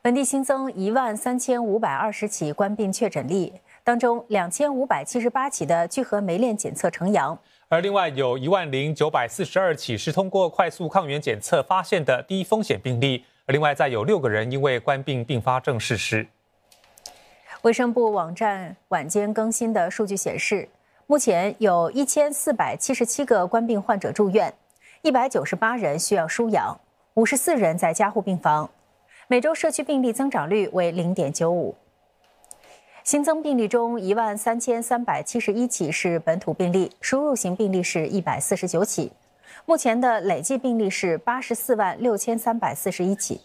本地新增一万三千五百二十起冠病确诊例，当中两千五百七十八起的聚合酶链检测呈阳，而另外有一万零九百四十二起是通过快速抗原检测发现的低风险病例，而另外再有六个人因为冠病并发症逝世。卫生部网站晚间更新的数据显示，目前有一千四百七十七个冠病患者住院，一百九十八人需要输氧，五十四人在加护病房。每周社区病例增长率为零点九五，新增病例中一万三千三百七十一起是本土病例，输入型病例是一百四十九起，目前的累计病例是八十四万六千三百四十一起。